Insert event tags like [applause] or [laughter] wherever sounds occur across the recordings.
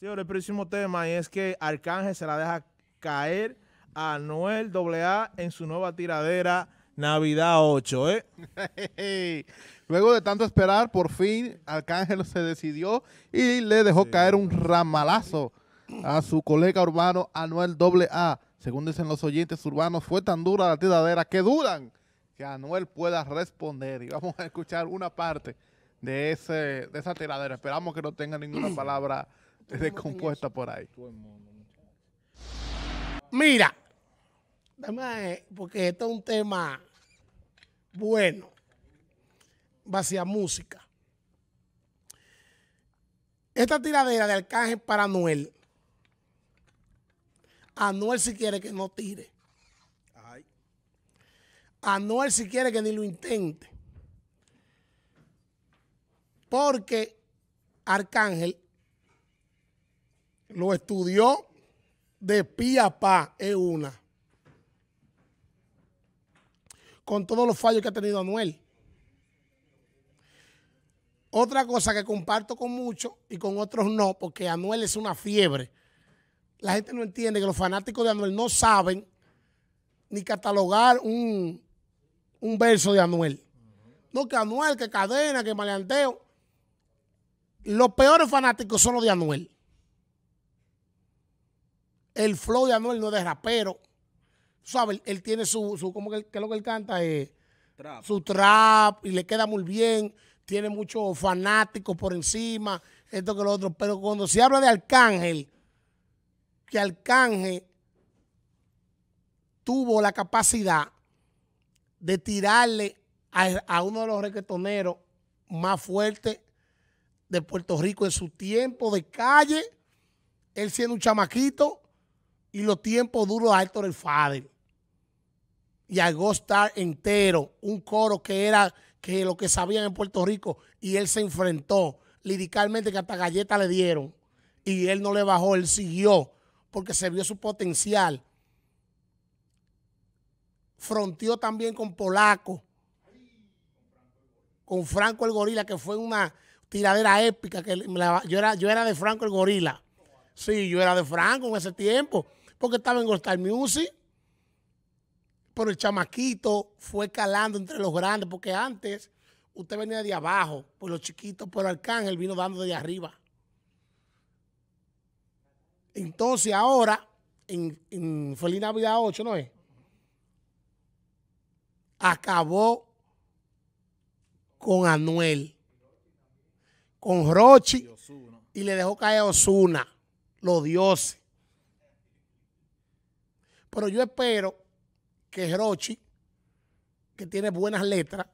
Sí, el próximo tema y es que Arcángel se la deja caer a Noel AA en su nueva tiradera Navidad 8, ¿eh? [laughs] Luego de tanto esperar, por fin Arcángel se decidió y le dejó caer un ramalazo a su colega urbano Anuel AA. Según dicen los oyentes urbanos, fue tan dura la tiradera que duran que Anuel pueda responder. Y vamos a escuchar una parte de, ese, de esa tiradera. Esperamos que no tenga ninguna [clears throat] palabra descompuesta por ahí. Mira, eh, porque esto es un tema bueno, vacía música. Esta tiradera de Arcángel para Anuel. Anuel si quiere que no tire. Anuel si quiere que ni lo intente. Porque Arcángel lo estudió de pie a pa, es una. Con todos los fallos que ha tenido Anuel. Otra cosa que comparto con muchos y con otros no, porque Anuel es una fiebre. La gente no entiende que los fanáticos de Anuel no saben ni catalogar un, un verso de Anuel. No, que Anuel, que cadena, que maleanteo. Los peores fanáticos son los de Anuel. El flow de Anuel no es de rapero. ¿Sabes? Él tiene su, su que, lo que él canta? Eh, su trap y le queda muy bien. Tiene muchos fanáticos por encima, esto que lo otro. Pero cuando se habla de Arcángel, que Arcángel tuvo la capacidad de tirarle a, uno de los reggaetoneros más fuertes de Puerto Rico en su tiempo de calle, él siendo un chamaquito, y los tiempos duros a Héctor el Fader y a Ghost entero, un coro que era que lo que sabían en Puerto Rico y él se enfrentó liricalmente que hasta galleta le dieron y él no le bajó, él siguió porque se vio su potencial. Fronteó también con Polaco, con Franco el Gorila, que fue una tiradera épica. Que yo, era, yo era de Franco el Gorila. Sí, yo era de Franco en ese tiempo porque estaba en All Star Music. Pero el chamaquito fue calando entre los grandes, porque antes usted venía de abajo, por pues los chiquitos, el Arcángel vino dando de arriba. Entonces ahora, en, en Feliz Navidad 8, ¿no es? Acabó con Anuel, con Rochi, y le dejó caer a Osuna, los dioses. Pero yo espero que Rochi, que tiene buenas letras,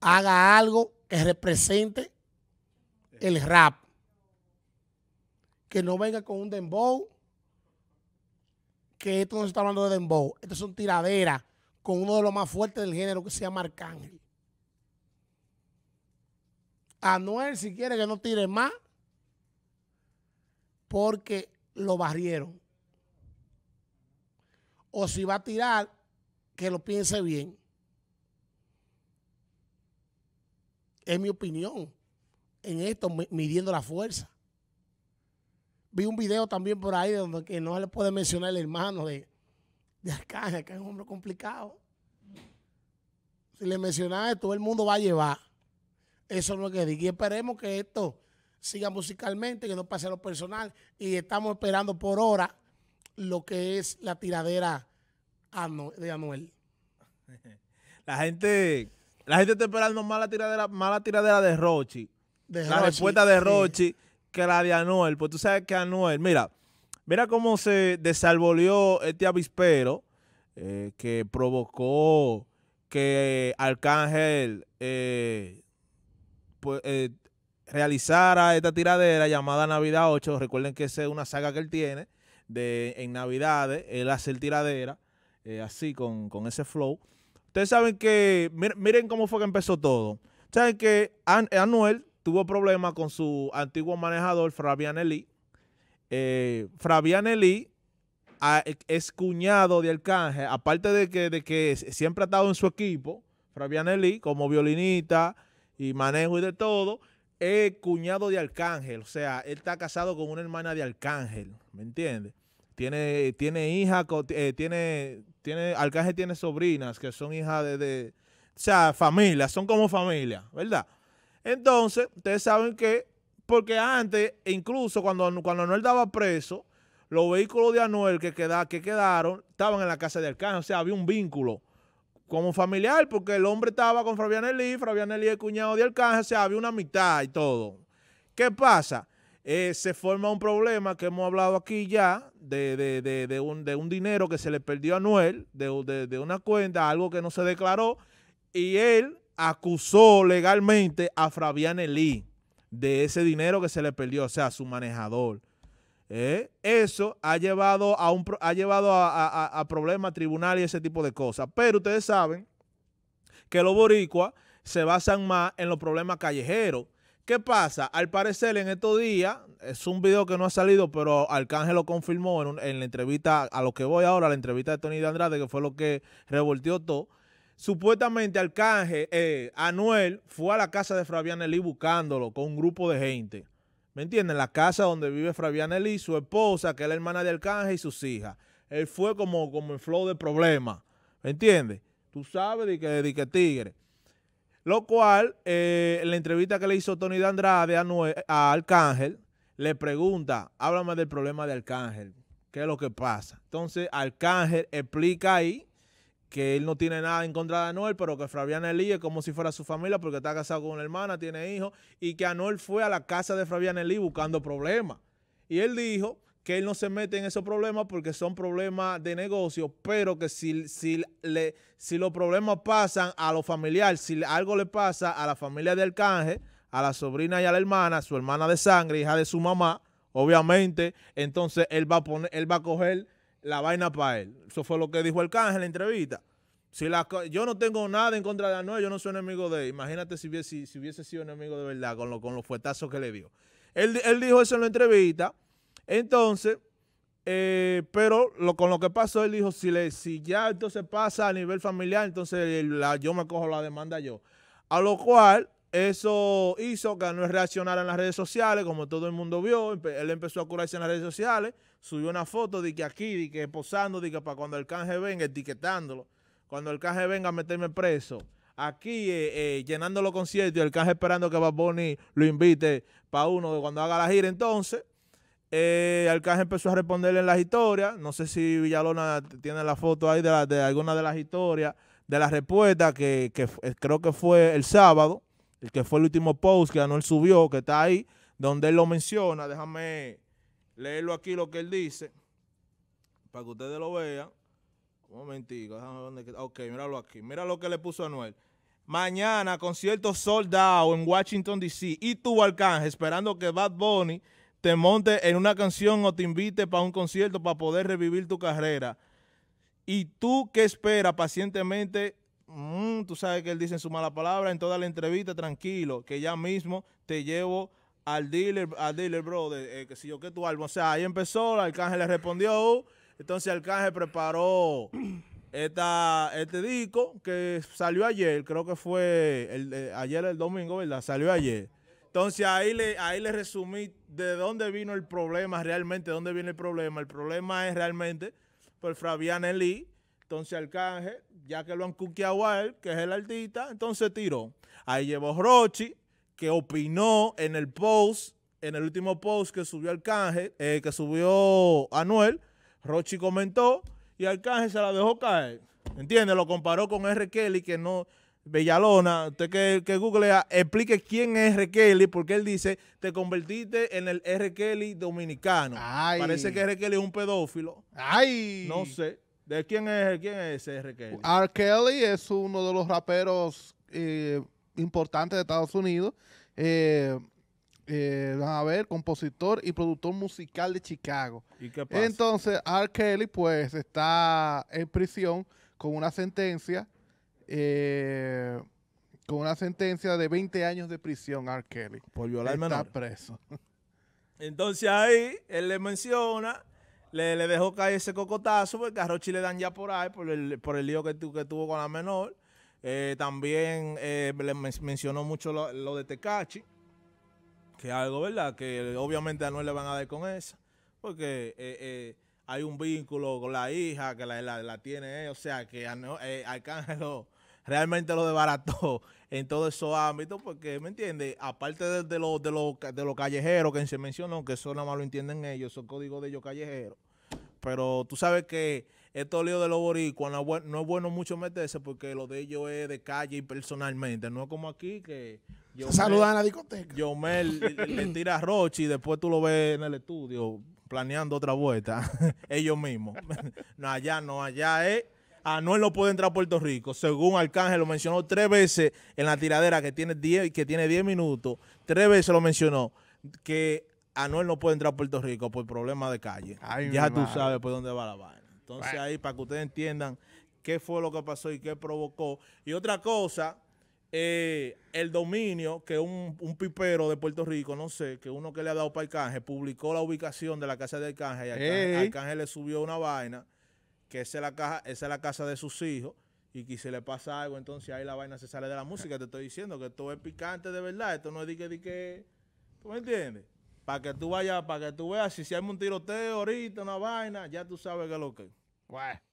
haga algo que represente el rap. Que no venga con un dembow, que esto no se está hablando de dembow. Esto es un tiradera con uno de los más fuertes del género que se llama Arcángel. Anuel, si quiere que no tire más, porque lo barrieron o si va a tirar, que lo piense bien. Es mi opinión en esto, midiendo la fuerza. Vi un video también por ahí donde que no se le puede mencionar el hermano de, de Arcángel, que es un hombre complicado. Si le mencionaba, todo el mundo va a llevar. Eso es lo que digo Y esperemos que esto siga musicalmente, que no pase a lo personal. Y estamos esperando por hora lo que es la tiradera de Anuel. [laughs] La gente, la gente está esperando más la tiradera, más tiradera de Rochi. la respuesta de Rochi que la de Anuel. Pues tú sabes que Anuel, mira, mira cómo se desalvolió este avispero eh, que provocó que Arcángel eh, pues, eh, realizara esta tiradera llamada Navidad 8. Recuerden que esa es una saga que él tiene de en Navidades, él hace el tiradera, eh, así con, ese flow. Ustedes saben que, miren, cómo fue que empezó todo. Saben que Anuel tuvo problemas con su antiguo manejador, Fabián Eli. Eh, Fabián Eli es cuñado de Arcángel, aparte de que, de que siempre ha estado en su equipo, Fabián Eli, como violinista y manejo y de todo es cuñado de Arcángel, o sea, él está casado con una hermana de Arcángel, ¿me entiendes? Tiene, tiene hija, eh, tiene, tiene, Arcángel tiene sobrinas que son hijas de, o sea, familia, son como familia, ¿verdad? Entonces, ustedes saben que, porque antes, incluso cuando, cuando Anuel daba preso, los vehículos de Anuel que, que quedaron estaban en la casa de Arcángel, o sea, había un vínculo como familiar, porque el hombre estaba con Fabián Fabián Elí es cuñado de alcance, o sea, había una mitad y todo. ¿Qué pasa? Eh, se forma un problema que hemos hablado aquí ya, de, de, de, un, dinero que se le perdió a Noel, de una cuenta, algo que no se declaró, y él acusó legalmente a Fabián Elí de ese dinero que se le perdió, o sea, a su manejador. Eh, eso ha llevado, a, un, ha llevado a, problemas tribunales y ese tipo de cosas. Pero ustedes saben que los boricuas se basan más en los problemas callejeros. ¿Qué pasa? Al parecer en estos días, es un video que no ha salido, pero Arcángel lo confirmó en, la entrevista, a lo que voy ahora, la entrevista de Tony de Andrade, que fue lo que revolteó todo. Supuestamente Arcángel, eh, Anuel, fue a la casa de Fabián Eli buscándolo con un grupo de gente. ¿Me entienden? La casa donde vive Fabián Elí, su esposa, que es la hermana de Arcángel y sus hijas. Él fue como, como el flow de problema. ¿Me entiendes? Tú sabes de que, de tigre. Lo cual, eh, en la entrevista que le hizo Tony de Andrade a, a, Arcángel, le pregunta, háblame del problema de Arcángel. ¿Qué es lo que pasa? Entonces, Arcángel explica ahí que él no tiene nada en contra de Anuel, pero que Fabián Elí es como si fuera su familia porque está casado con una hermana, tiene hijos, y que Anuel fue a la casa de Fabián Elí buscando problemas. Y él dijo que él no se mete en esos problemas porque son problemas de negocio, pero que si, si, le, si los problemas pasan a lo familiar, si algo le pasa a la familia de Arcángel, a la sobrina y a la hermana, su hermana de sangre, hija de su mamá, obviamente, entonces él va a poner, él va a coger la vaina para él. Eso fue lo que dijo el el en la entrevista. Si yo no tengo nada en contra de Anuel, yo no soy enemigo de él. Imagínate si hubiese, si, hubiese sido enemigo de verdad con, lo, con los fuetazos que le dio. Él, dijo eso en la entrevista. Entonces, eh, pero lo, con lo que pasó, él dijo, si, le, si ya entonces pasa a nivel familiar, entonces la, yo me cojo la demanda yo. A lo cual, eso hizo que no reaccionara en las redes sociales, como todo el mundo vio. Él empezó a curarse en las redes sociales, subió una foto de que aquí, de que posando, de que para cuando el canje venga, etiquetándolo. Cuando el canje venga a meterme preso. Aquí eh, con eh, llenando los conciertos y el canje esperando que Baboni lo invite para uno cuando haga la gira. Entonces, eh, el canje empezó a responderle en las historias. No sé si Villalona tiene la foto ahí de, alguna de las historias, de la respuesta, que, eh, creo que fue el sábado el que fue el último post que Anuel subió, que está ahí, donde él lo menciona. Déjame leerlo aquí lo que él dice, para que ustedes lo vean. Un momentico, déjame ver Ok, míralo aquí. Mira lo que le puso Anuel. Mañana, concierto soldado en Washington, D.C. Y tu Arcángel, esperando que Bad Bunny te monte en una canción o te invite para un concierto para poder revivir tu carrera. Y tú que esperas pacientemente Mm, tú sabes que él dice en su mala palabra en toda la entrevista, tranquilo, que ya mismo te llevo al dealer, al dealer, brother, eh, que si yo que tu álbum. O sea, ahí empezó, el Arcángel le respondió, entonces el Arcángel preparó [clears throat] esta, este disco que salió ayer, creo que fue eh, ayer el domingo, ¿verdad? Salió ayer. Entonces ahí le, ahí le resumí de dónde vino el problema realmente, dónde viene el problema. El problema es realmente por Fabián Eli, entonces Arcángel ya que lo han cuqueado a él, que es el artista, entonces tiró. Ahí llevó Rochi, que opinó en el post, en el último post que subió Arcángel, eh, que subió Anuel, Rochi comentó y Arcángel se la dejó caer. ¿Entiendes? Lo comparó con R. Kelly, que no... Bellalona, usted que, que googlea, explique quién es R. Kelly, porque él dice, te convertiste en el R. Kelly dominicano. Parece que R. Kelly es un pedófilo. Ay. No sé. ¿De quién es, quién es ese R. Kelly? R. Kelly es uno de los raperos eh, importantes de Estados Unidos. Eh, eh, a ver, compositor y productor musical de Chicago. ¿Y qué pasa? Entonces, R. Kelly, pues, está en prisión con una sentencia. Eh, con una sentencia de 20 años de prisión, R. Kelly. Por violar Está preso. [laughs] Entonces ahí él le menciona le, le, dejó caer ese cocotazo porque a Rochi le dan ya por ahí por el, por el lío que, que tuvo con la menor. Eh, también eh, le mencionó mucho lo, de Tecachi, que es algo, ¿verdad? Que obviamente a Noel le van a dar con esa, porque eh, hay un vínculo con la hija que la, tiene o sea que a, realmente lo desbarató [laughs] en todos esos ámbitos, porque, ¿me entiende Aparte de, los de lo, de lo callejeros que se mencionó, que eso nada más lo entienden ellos, son códigos de ellos callejeros. Pero tú sabes que estos líos de los boricuas no, es bueno mucho meterse porque lo de ellos es de calle y personalmente. No es como aquí que... Yo se saludan en la discoteca. Yomel le, [laughs] a Rochi y después tú lo ves en el estudio planeando otra vuelta. [laughs] ellos mismos. no, allá no, allá es Anuel no puede entrar a Puerto Rico, según Arcángel lo mencionó tres veces en la tiradera que tiene 10 que tiene minutos, tres veces lo mencionó que Anuel no puede entrar a Puerto Rico por problemas de calle. ya tú sabes por dónde va la vaina. Entonces ahí para que ustedes entiendan qué fue lo que pasó y qué provocó. Y otra cosa, eh, el dominio que un, pipero de Puerto Rico, no sé, que uno que le ha dado para Arcángel, publicó la ubicación de la casa de Arcángel y Arcángel le subió una vaina que esa es la la casa de sus hijos y que si le pasa algo, entonces ahí la vaina se sale de la música. Te estoy diciendo que esto es picante de verdad, esto no es de que, ¿tú me entiendes? Para que tú vayas, para que tú veas si, si hay un tiroteo ahorita, una vaina, ya tú sabes que lo que.